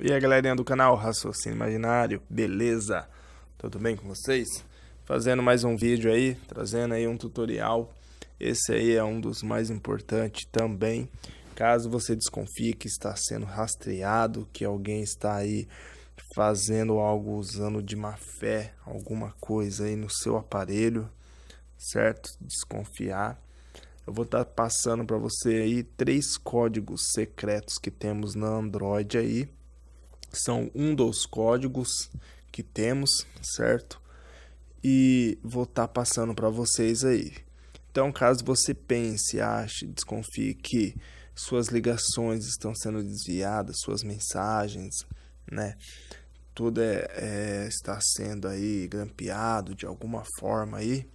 E a galerinha do canal Raciocínio Imaginário, beleza? Tudo bem com vocês? Fazendo mais um vídeo aí, trazendo aí um tutorial. Esse aí é um dos mais importantes também. Caso você desconfie que está sendo rastreado, que alguém está aí fazendo algo usando de má fé, alguma coisa aí no seu aparelho, certo? Desconfiar. Eu vou estar tá passando para você aí três códigos secretos que temos na Android aí são um dos códigos que temos, certo? E vou estar tá passando para vocês aí. Então, caso você pense, ache, desconfie que suas ligações estão sendo desviadas, suas mensagens, né? Tudo é, é, está sendo aí grampeado de alguma forma aí.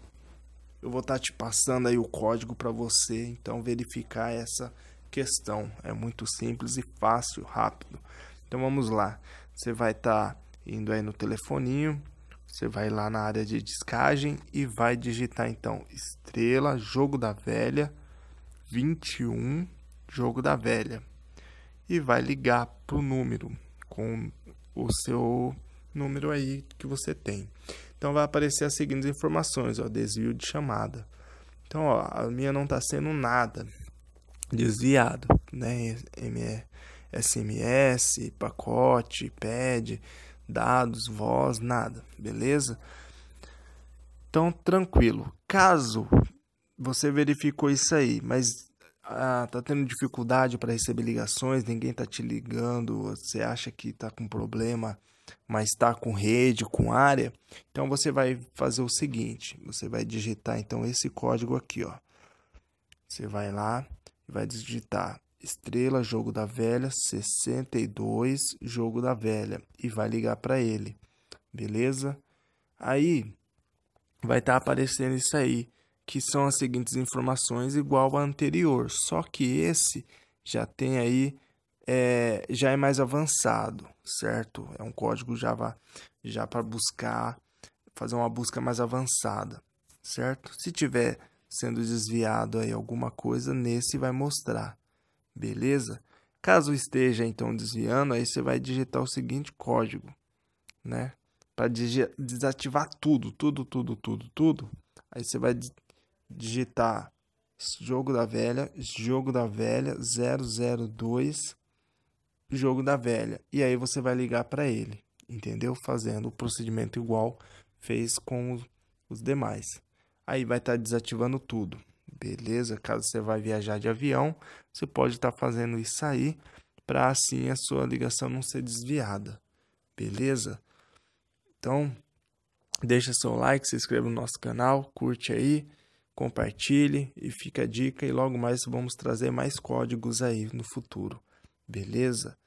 Eu vou estar tá te passando aí o código para você, então verificar essa questão. É muito simples e fácil, rápido. Então vamos lá. Você vai estar tá indo aí no telefoninho, você vai lá na área de descagem e vai digitar então estrela jogo da velha 21 jogo da velha e vai ligar pro número com o seu número aí que você tem. Então vai aparecer as seguintes informações, ó, desvio de chamada. Então, ó, a minha não está sendo nada desviado, né? ME SMS, pacote, pad, dados, voz, nada, beleza? Então, tranquilo. Caso você verificou isso aí, mas ah, tá tendo dificuldade para receber ligações, ninguém tá te ligando, você acha que tá com problema, mas está com rede, com área, então você vai fazer o seguinte, você vai digitar então esse código aqui, ó. Você vai lá e vai digitar Estrela, Jogo da Velha, 62, Jogo da Velha, e vai ligar para ele, beleza? Aí vai estar tá aparecendo isso aí, que são as seguintes informações igual a anterior, só que esse já tem aí, é, já é mais avançado, certo? É um código Java já para buscar, fazer uma busca mais avançada, certo? Se tiver sendo desviado aí alguma coisa, nesse vai mostrar beleza? Caso esteja então desviando, aí você vai digitar o seguinte código, né? Para desativar tudo, tudo, tudo, tudo, tudo. Aí você vai digitar jogo da velha, jogo da velha 002, jogo da velha. E aí você vai ligar para ele, entendeu? Fazendo o procedimento igual fez com os demais. Aí vai estar tá desativando tudo beleza? Caso você vai viajar de avião, você pode estar tá fazendo isso aí para assim a sua ligação não ser desviada, beleza? Então, deixa seu like, se inscreva no nosso canal, curte aí, compartilhe e fica a dica e logo mais vamos trazer mais códigos aí no futuro, beleza?